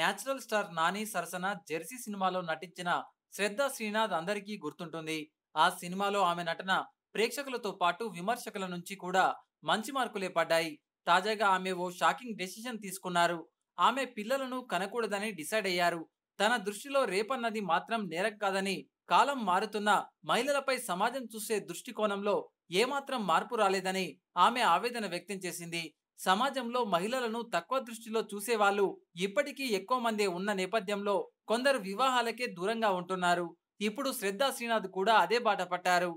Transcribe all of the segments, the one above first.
natural star Nani సరసన Jersey సినిమాలో నటించిన శ్రద్ధ శ్రీనాథ్ అందరికీ గుర్తుంటుంది ఆ సినిమాలో ఆమె నటన ప్రేక్షకులతో పాటు విమర్శకుల నుంచి కూడా మంచి మార్కులే పడ్డాయి తాజాగా ఆమె ఓ షాకింగ్ డెసిషన్ తీసుకున్నారు ఆమె పిల్లలను కనకూడదని డిసైడ్ అయ్యారు తన దృష్టిలో రేపన్నది మాత్రం నేరం కాదని కాలం మారుతున్న మహిళలపై సమాజం చూసే దృష్టికోణంలో ఏమాత్రం మార్పు రాలేదని ఆమె ఆవేదన వ్యక్తం చేసింది సమాజంలో మహిళలను తక్కువ దృష్టిలో చూసేవాళ్ళు ఇప్పటికీ ఎక్కువ మంది ఉన్న నేపథ్యంలో కొందరు వివాహాలకే దూరంగా ఉంటున్నారు ఇప్పుడు శ్రద్ధా శ్రీనాథ్ కూడా అదే బాట పట్టారు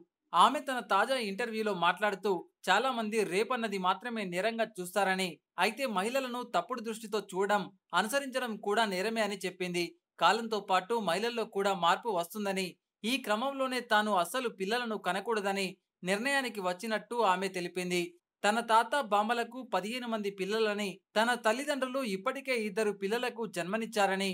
ఆమె తన తాజా ఇంటర్వ్యూలో మాట్లాడుతూ చాలా మంది రేపన్నది మాత్రమే నేరంగా చూస్తారని అయితే మహిళలను తప్పుడు దృష్టితో చూడడం అనుసరించడం కూడా నేరమే అని చెప్పింది కాలంతో పాటు మహిళల్లో కూడా మార్పు వస్తుందని ఈ క్రమంలోనే తాను అస్సలు పిల్లలను కనకూడదని నిర్ణయానికి వచ్చినట్టు ఆమె తెలిపింది తన తాత బామలకు పదిహేను మంది పిల్లలని తన తల్లిదండ్రులు ఇప్పటికే ఇద్దరు పిల్లలకు జన్మనిచ్చారని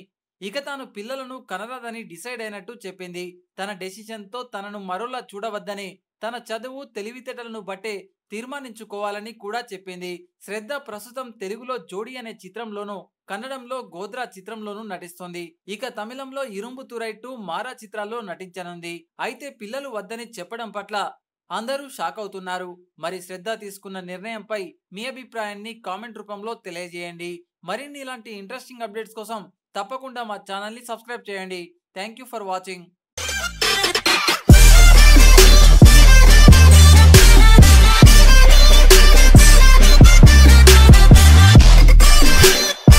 ఇక తాను పిల్లలను కనరాదని డిసైడ్ అయినట్టు చెప్పింది తన డెసిషన్తో తనను మరోలా చూడవద్దని తన చదువు తెలివితేటలను బట్టే తీర్మానించుకోవాలని కూడా చెప్పింది శ్రద్ధ ప్రస్తుతం తెలుగులో జోడి అనే చిత్రంలోనూ కన్నడంలో గోద్రా చిత్రంలోనూ నటిస్తుంది ఇక తమిళంలో ఇరుంబు తురైట్టు మారా చిత్రాల్లో నటించనుంది అయితే పిల్లలు వద్దని చెప్పడం పట్ల అందరూ షాక్ అవుతున్నారు మరి శ్రద్ధ తీసుకున్న నిర్ణయంపై మీ అభిప్రాయాన్ని కామెంట్ రూపంలో తెలియజేయండి మరిన్ని ఇలాంటి ఇంట్రెస్టింగ్ అప్డేట్స్ కోసం తప్పకుండా మా ఛానల్ని సబ్స్క్రైబ్ చేయండి థ్యాంక్ యూ ఫర్ వాచింగ్